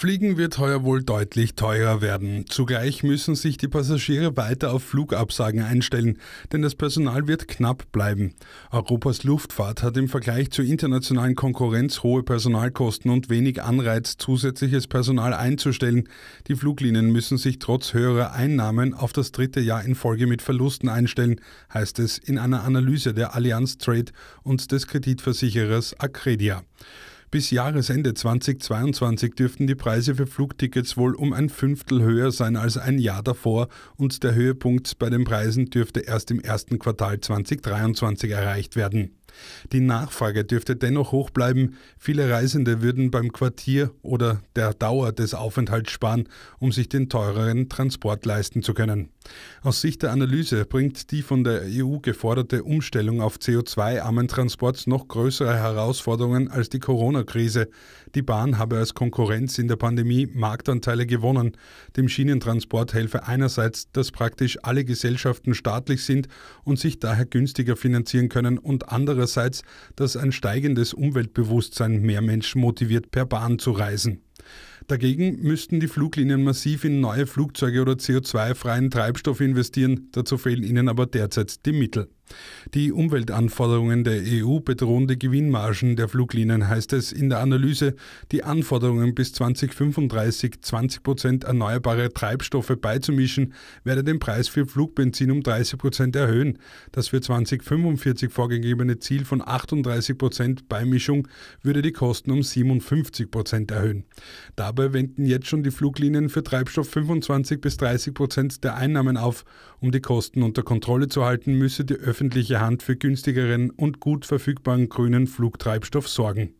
Fliegen wird heuer wohl deutlich teurer werden. Zugleich müssen sich die Passagiere weiter auf Flugabsagen einstellen, denn das Personal wird knapp bleiben. Europas Luftfahrt hat im Vergleich zur internationalen Konkurrenz hohe Personalkosten und wenig Anreiz, zusätzliches Personal einzustellen. Die Fluglinien müssen sich trotz höherer Einnahmen auf das dritte Jahr in Folge mit Verlusten einstellen, heißt es in einer Analyse der Allianz Trade und des Kreditversicherers Acredia. Bis Jahresende 2022 dürften die Preise für Flugtickets wohl um ein Fünftel höher sein als ein Jahr davor und der Höhepunkt bei den Preisen dürfte erst im ersten Quartal 2023 erreicht werden. Die Nachfrage dürfte dennoch hoch bleiben. Viele Reisende würden beim Quartier oder der Dauer des Aufenthalts sparen, um sich den teureren Transport leisten zu können. Aus Sicht der Analyse bringt die von der EU geforderte Umstellung auf CO2-armen Transport noch größere Herausforderungen als die Corona-Krise. Die Bahn habe als Konkurrenz in der Pandemie Marktanteile gewonnen. Dem Schienentransport helfe einerseits, dass praktisch alle Gesellschaften staatlich sind und sich daher günstiger finanzieren können und andere andererseits, dass ein steigendes Umweltbewusstsein mehr Menschen motiviert, per Bahn zu reisen. Dagegen müssten die Fluglinien massiv in neue Flugzeuge oder CO2-freien Treibstoff investieren, dazu fehlen ihnen aber derzeit die Mittel. Die Umweltanforderungen der EU bedrohen die Gewinnmargen der Fluglinien, heißt es in der Analyse. Die Anforderungen bis 2035 20 Prozent erneuerbare Treibstoffe beizumischen, werde den Preis für Flugbenzin um 30 Prozent erhöhen. Das für 2045 vorgegebene Ziel von 38 Prozent Beimischung würde die Kosten um 57 Prozent erhöhen. Dabei wenden jetzt schon die Fluglinien für Treibstoff 25 bis 30 Prozent der Einnahmen auf. Um die Kosten unter Kontrolle zu halten, müsse die Öffentlichkeit öffentliche Hand für günstigeren und gut verfügbaren grünen Flugtreibstoff sorgen.